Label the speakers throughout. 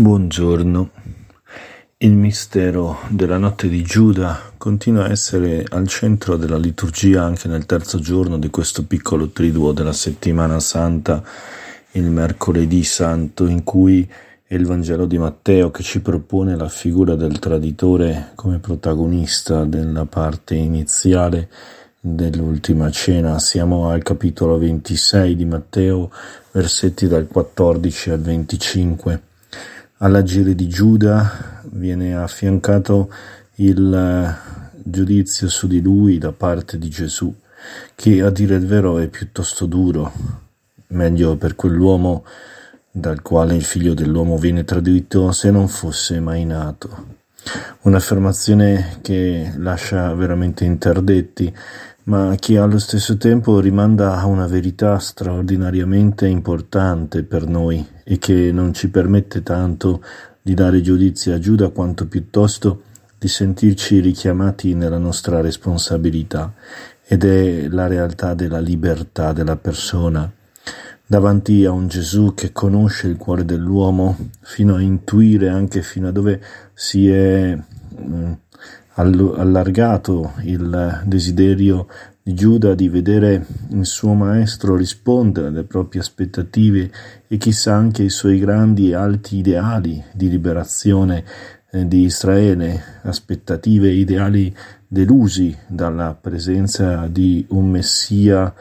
Speaker 1: Buongiorno. Il mistero della notte di Giuda continua a essere al centro della liturgia anche nel terzo giorno di questo piccolo triduo della settimana santa, il mercoledì santo, in cui è il Vangelo di Matteo che ci propone la figura del traditore come protagonista della parte iniziale dell'ultima cena. Siamo al capitolo 26 di Matteo, versetti dal 14 al 25 alla gire di Giuda viene affiancato il eh, giudizio su di lui da parte di Gesù, che a dire il vero è piuttosto duro, meglio per quell'uomo dal quale il figlio dell'uomo viene tradito se non fosse mai nato. Un'affermazione che lascia veramente interdetti ma che allo stesso tempo rimanda a una verità straordinariamente importante per noi e che non ci permette tanto di dare giudizio a Giuda quanto piuttosto di sentirci richiamati nella nostra responsabilità ed è la realtà della libertà della persona. Davanti a un Gesù che conosce il cuore dell'uomo fino a intuire anche fino a dove si è Mm, allargato il desiderio di Giuda di vedere il suo maestro rispondere alle proprie aspettative e chissà anche i suoi grandi e alti ideali di liberazione eh, di Israele, aspettative e ideali delusi dalla presenza di un Messia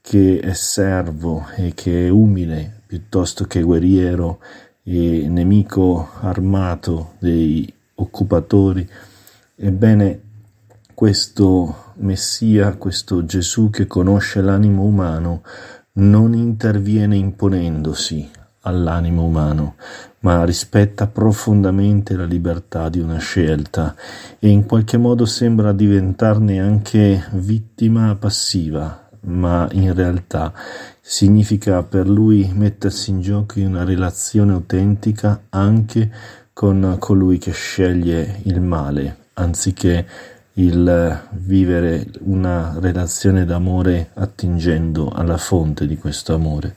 Speaker 1: che è servo e che è umile piuttosto che guerriero e nemico armato dei occupatori. Ebbene, questo Messia, questo Gesù che conosce l'animo umano, non interviene imponendosi all'animo umano, ma rispetta profondamente la libertà di una scelta e in qualche modo sembra diventarne anche vittima passiva, ma in realtà significa per lui mettersi in gioco in una relazione autentica anche con colui che sceglie il male anziché il vivere una relazione d'amore attingendo alla fonte di questo amore.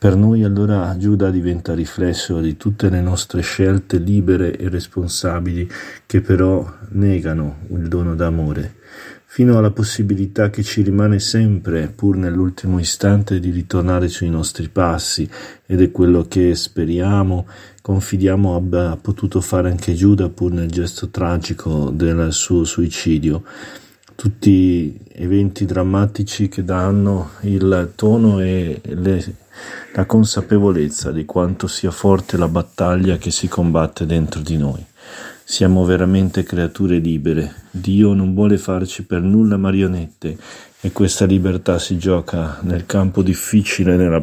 Speaker 1: Per noi allora Giuda diventa riflesso di tutte le nostre scelte libere e responsabili che però negano il dono d'amore, fino alla possibilità che ci rimane sempre, pur nell'ultimo istante, di ritornare sui nostri passi ed è quello che speriamo, confidiamo abbia potuto fare anche Giuda pur nel gesto tragico del suo suicidio tutti eventi drammatici che danno il tono e le, la consapevolezza di quanto sia forte la battaglia che si combatte dentro di noi. Siamo veramente creature libere. Dio non vuole farci per nulla marionette e questa libertà si gioca nel campo difficile, nella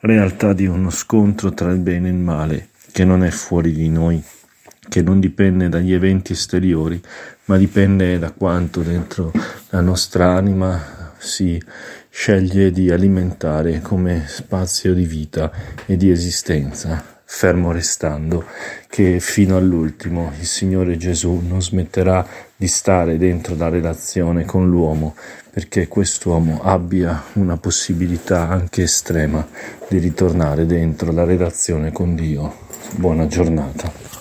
Speaker 1: realtà di uno scontro tra il bene e il male, che non è fuori di noi che non dipende dagli eventi esteriori, ma dipende da quanto dentro la nostra anima si sceglie di alimentare come spazio di vita e di esistenza fermo restando che fino all'ultimo il Signore Gesù non smetterà di stare dentro la relazione con l'uomo perché quest'uomo abbia una possibilità anche estrema di ritornare dentro la relazione con Dio. Buona giornata.